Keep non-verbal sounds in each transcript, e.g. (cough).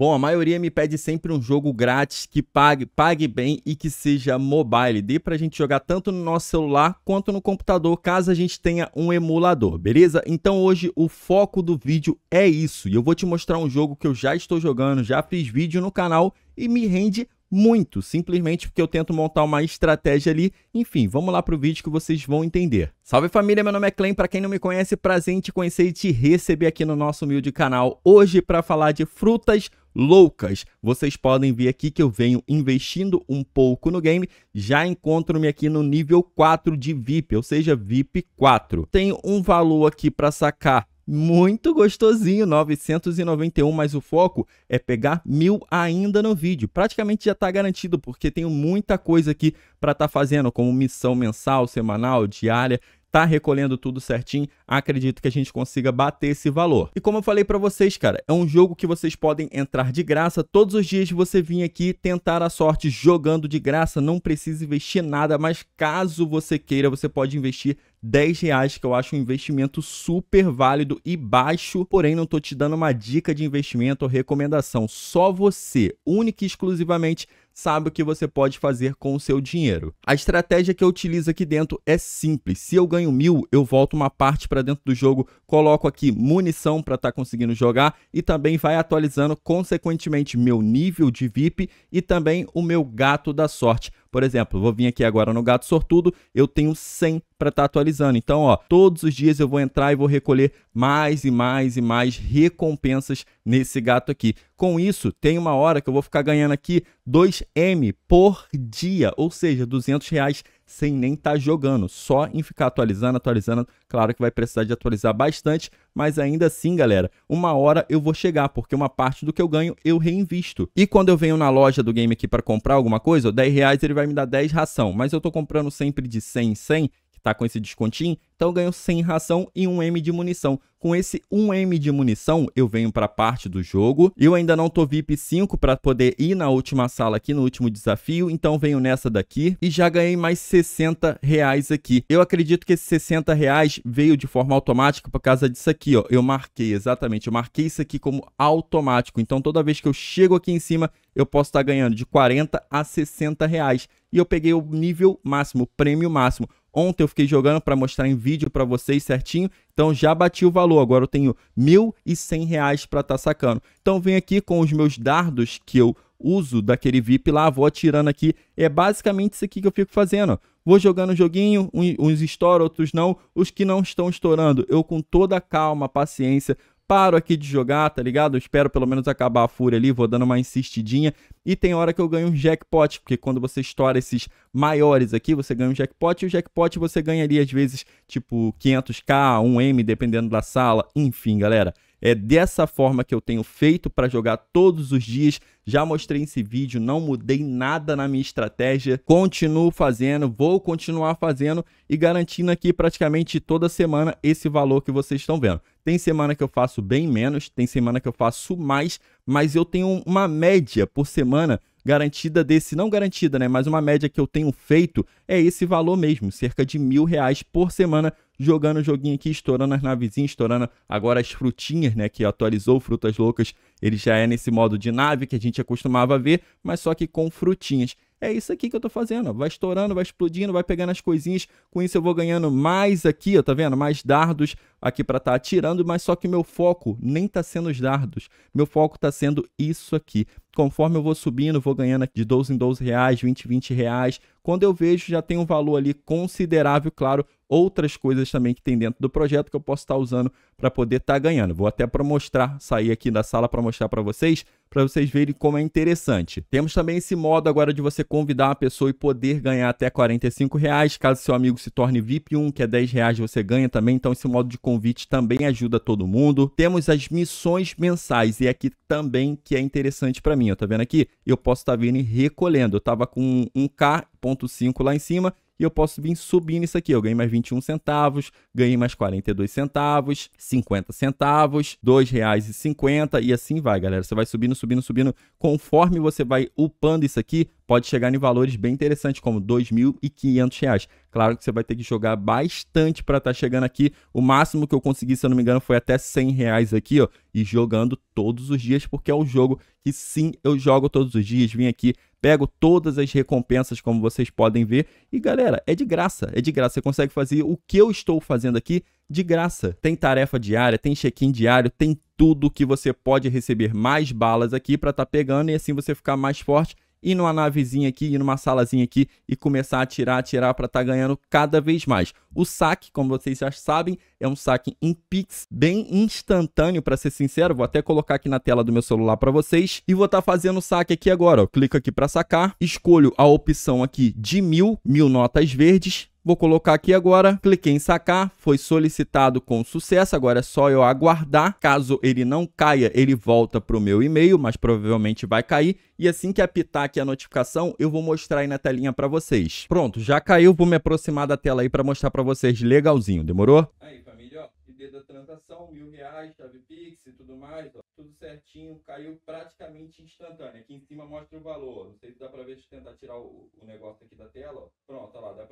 Bom, a maioria me pede sempre um jogo grátis que pague, pague bem e que seja mobile. Dê para a gente jogar tanto no nosso celular quanto no computador, caso a gente tenha um emulador, beleza? Então hoje o foco do vídeo é isso. E eu vou te mostrar um jogo que eu já estou jogando, já fiz vídeo no canal e me rende muito, simplesmente porque eu tento montar uma estratégia ali. Enfim, vamos lá pro vídeo que vocês vão entender. Salve família, meu nome é Clem, para quem não me conhece, prazer em te conhecer e te receber aqui no nosso humilde canal. Hoje para falar de frutas loucas. Vocês podem ver aqui que eu venho investindo um pouco no game, já encontro-me aqui no nível 4 de VIP, ou seja, VIP 4. Tenho um valor aqui para sacar muito gostosinho, 991, mas o foco é pegar mil ainda no vídeo. Praticamente já está garantido, porque tenho muita coisa aqui para estar tá fazendo, como missão mensal, semanal, diária, tá recolhendo tudo certinho, acredito que a gente consiga bater esse valor. E como eu falei para vocês, cara, é um jogo que vocês podem entrar de graça, todos os dias você vir aqui tentar a sorte jogando de graça, não precisa investir nada, mas caso você queira, você pode investir 10 reais, que eu acho um investimento super válido e baixo, porém não estou te dando uma dica de investimento ou recomendação. Só você, única e exclusivamente, sabe o que você pode fazer com o seu dinheiro. A estratégia que eu utilizo aqui dentro é simples. Se eu ganho mil, eu volto uma parte para dentro do jogo, coloco aqui munição para estar tá conseguindo jogar e também vai atualizando consequentemente meu nível de VIP e também o meu gato da sorte por exemplo, vou vir aqui agora no Gato Sortudo, eu tenho 100 para estar tá atualizando. Então, ó, todos os dias eu vou entrar e vou recolher mais e mais e mais recompensas nesse gato aqui. Com isso, tem uma hora que eu vou ficar ganhando aqui 2M por dia, ou seja, 200 reais sem nem estar tá jogando, só em ficar atualizando, atualizando. Claro que vai precisar de atualizar bastante, mas ainda assim, galera, uma hora eu vou chegar, porque uma parte do que eu ganho eu reinvisto. E quando eu venho na loja do game aqui para comprar alguma coisa, 10 reais ele vai me dar 10 ração, mas eu estou comprando sempre de 100 em 100, que tá com esse descontinho, então eu ganho 100 ração e 1M de munição. Com esse 1M de munição, eu venho para a parte do jogo. Eu ainda não tô VIP 5 para poder ir na última sala aqui, no último desafio, então venho nessa daqui e já ganhei mais 60 reais aqui. Eu acredito que esses 60 reais veio de forma automática por causa disso aqui, ó. Eu marquei, exatamente, eu marquei isso aqui como automático. Então toda vez que eu chego aqui em cima, eu posso estar tá ganhando de 40 a 60 reais e eu peguei o nível máximo, o prêmio máximo. Ontem eu fiquei jogando para mostrar em vídeo para vocês certinho, então já bati o valor, agora eu tenho R$ 1.100 para estar tá sacando. Então vem aqui com os meus dardos que eu uso daquele VIP lá, vou atirando aqui. É basicamente isso aqui que eu fico fazendo. Vou jogando um joguinho, uns estouram, outros não. Os que não estão estourando, eu com toda calma, paciência, paro aqui de jogar, tá ligado? Eu espero pelo menos acabar a fúria ali, vou dando uma insistidinha. E tem hora que eu ganho um jackpot, porque quando você estoura esses maiores aqui, você ganha um jackpot. E o jackpot você ganha ali, às vezes, tipo 500k, 1m, dependendo da sala. Enfim, galera. É dessa forma que eu tenho feito para jogar todos os dias. Já mostrei esse vídeo, não mudei nada na minha estratégia. Continuo fazendo, vou continuar fazendo e garantindo aqui praticamente toda semana esse valor que vocês estão vendo. Tem semana que eu faço bem menos, tem semana que eu faço mais, mas eu tenho uma média por semana garantida desse, não garantida, né? Mas uma média que eu tenho feito é esse valor mesmo, cerca de mil reais por semana jogando o joguinho aqui, estourando as navezinhas, estourando agora as frutinhas, né? Que atualizou Frutas Loucas, ele já é nesse modo de nave que a gente acostumava ver, mas só que com frutinhas. É isso aqui que eu tô fazendo, vai estourando, vai explodindo, vai pegando as coisinhas, com isso eu vou ganhando mais aqui, ó, tá vendo? Mais dardos aqui para estar tá atirando, mas só que meu foco nem tá sendo os dardos, meu foco tá sendo isso aqui. Conforme eu vou subindo, vou ganhando de 12 em 12 reais, 20 em 20 reais, quando eu vejo já tem um valor ali considerável, claro, outras coisas também que tem dentro do projeto que eu posso estar tá usando para poder estar tá ganhando. Vou até para mostrar, sair aqui da sala para mostrar para vocês, para vocês verem como é interessante. Temos também esse modo agora de você convidar uma pessoa e poder ganhar até 45 reais, caso seu amigo se torne VIP 1, que é 10 reais você ganha também, então esse modo de convite também ajuda todo mundo. Temos as missões mensais e é aqui também que é interessante para mim, está tá vendo aqui? Eu posso estar tá vindo e recolhendo, eu estava com 1K.5 lá em cima, e eu posso vir subindo isso aqui. Eu ganhei mais 21 centavos, ganhei mais 42 centavos, 50 centavos, R$ 2,50 e assim vai, galera. Você vai subindo, subindo, subindo. Conforme você vai upando isso aqui, pode chegar em valores bem interessantes, como R$ 2.500. Claro que você vai ter que jogar bastante para estar tá chegando aqui. O máximo que eu consegui, se eu não me engano, foi até R$ reais aqui, ó. E jogando todos os dias, porque é um jogo que sim, eu jogo todos os dias. Vim aqui pego todas as recompensas, como vocês podem ver. E galera, é de graça, é de graça. Você consegue fazer o que eu estou fazendo aqui de graça. Tem tarefa diária, tem check-in diário, tem tudo que você pode receber mais balas aqui para estar tá pegando e assim você ficar mais forte ir numa navezinha aqui, ir numa salazinha aqui e começar a tirar, tirar para estar tá ganhando cada vez mais. O saque, como vocês já sabem, é um saque em Pix, bem instantâneo, para ser sincero. Vou até colocar aqui na tela do meu celular para vocês. E vou estar tá fazendo o saque aqui agora. Ó. Clico aqui para sacar, escolho a opção aqui de mil, mil notas verdes Vou colocar aqui agora, cliquei em sacar, foi solicitado com sucesso, agora é só eu aguardar. Caso ele não caia, ele volta para o meu e-mail, mas provavelmente vai cair. E assim que apitar aqui a notificação, eu vou mostrar aí na telinha para vocês. Pronto, já caiu, vou me aproximar da tela aí para mostrar para vocês legalzinho, demorou? Aí, família, ó, ID da transação, mil reais, chave Pix e tudo mais, ó, tudo certinho, caiu praticamente instantâneo. Aqui em cima mostra o valor, não sei se dá para ver, deixa eu tentar tirar o, o negócio aqui da tela, ó. Pronto, ó lá, dá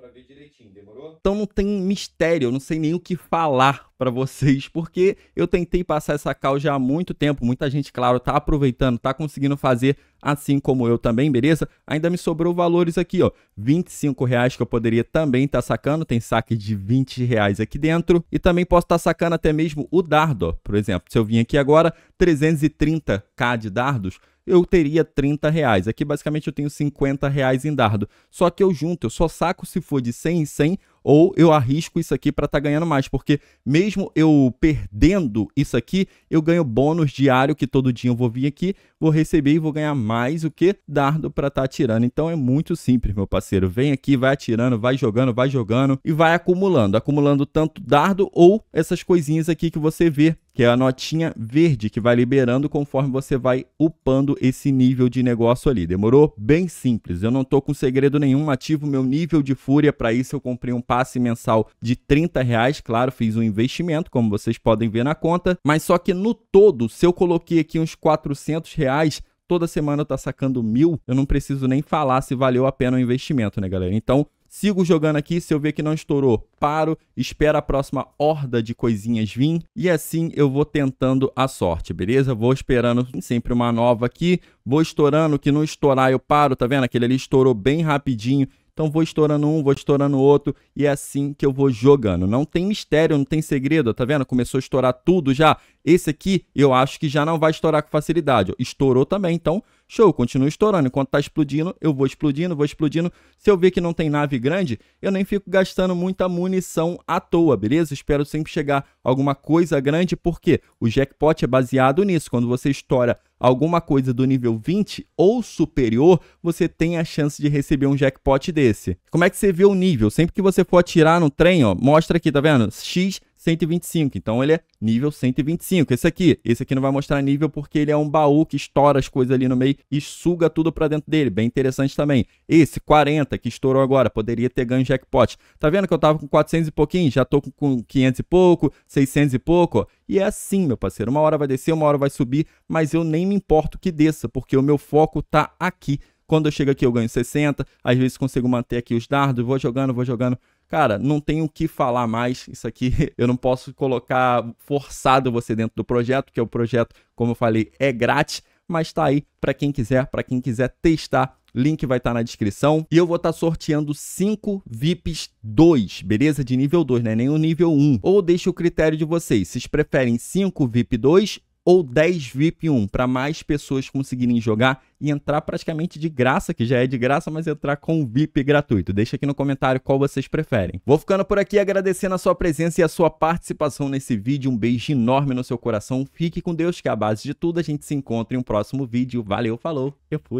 direitinho, demorou? Então não tem mistério, eu não sei nem o que falar para vocês, porque eu tentei passar essa cal já há muito tempo, muita gente, claro, tá aproveitando, tá conseguindo fazer assim como eu também, beleza? Ainda me sobrou valores aqui, ó, 25 reais que eu poderia também estar tá sacando, tem saque de 20 reais aqui dentro, e também posso estar tá sacando até mesmo o dardo, ó. por exemplo, se eu vim aqui agora, 330k de dardos, eu teria 30 reais. Aqui basicamente eu tenho 50 reais em dardo. Só que eu junto, eu só saco se for de 100 em 100 ou eu arrisco isso aqui para estar tá ganhando mais, porque mesmo eu perdendo isso aqui, eu ganho bônus diário que todo dia eu vou vir aqui, vou receber e vou ganhar mais o que? Dardo para estar tá atirando. Então é muito simples, meu parceiro. Vem aqui, vai atirando, vai jogando, vai jogando e vai acumulando. Acumulando tanto dardo ou essas coisinhas aqui que você vê que é a notinha verde que vai liberando conforme você vai upando esse nível de negócio ali. Demorou? Bem simples. Eu não tô com segredo nenhum, ativo meu nível de fúria. Para isso, eu comprei um passe mensal de 30 reais. Claro, fiz um investimento, como vocês podem ver na conta. Mas só que no todo, se eu coloquei aqui uns 400 reais reais, toda semana eu tá sacando mil, eu não preciso nem falar se valeu a pena o investimento, né, galera? Então, sigo jogando aqui, se eu ver que não estourou, paro, espero a próxima horda de coisinhas vir, e assim eu vou tentando a sorte, beleza? Vou esperando sempre uma nova aqui, vou estourando, que não estourar eu paro, tá vendo? Aquele ali estourou bem rapidinho, então vou estourando um, vou estourando outro, e é assim que eu vou jogando. Não tem mistério, não tem segredo, tá vendo? Começou a estourar tudo já. Esse aqui eu acho que já não vai estourar com facilidade. Estourou também, então show, continua estourando. Enquanto tá explodindo, eu vou explodindo, vou explodindo. Se eu ver que não tem nave grande, eu nem fico gastando muita munição à toa, beleza? Espero sempre chegar alguma coisa grande, porque o jackpot é baseado nisso. Quando você estoura alguma coisa do nível 20 ou superior, você tem a chance de receber um jackpot desse. Como é que você vê o nível? Sempre que você for atirar no trem, ó, mostra aqui, tá vendo? X 125. Então ele é nível 125. Esse aqui, esse aqui não vai mostrar nível porque ele é um baú que estoura as coisas ali no meio e suga tudo para dentro dele. Bem interessante também. Esse 40 que estourou agora, poderia ter ganho jackpot. Tá vendo que eu tava com 400 e pouquinho, já tô com 500 e pouco, 600 e pouco. E é assim, meu parceiro, uma hora vai descer, uma hora vai subir, mas eu nem me importo que desça, porque o meu foco tá aqui. Quando eu chego aqui eu ganho 60, às vezes consigo manter aqui os dardos, vou jogando, vou jogando Cara, não tem o que falar mais. Isso aqui (laughs) eu não posso colocar forçado você dentro do projeto, que é o projeto, como eu falei, é grátis, mas tá aí para quem quiser, para quem quiser testar link vai estar tá na descrição. E eu vou estar tá sorteando 5 VIPs 2, beleza? De nível 2, né? Nem o nível 1. Um. Ou deixa o critério de vocês, vocês preferem 5 VIP 2 ou 10 VIP 1 para mais pessoas conseguirem jogar e entrar praticamente de graça, que já é de graça, mas entrar com o VIP gratuito. Deixa aqui no comentário qual vocês preferem. Vou ficando por aqui agradecendo a sua presença e a sua participação nesse vídeo. Um beijo enorme no seu coração. Fique com Deus, que é a base de tudo. A gente se encontra em um próximo vídeo. Valeu, falou, eu fui.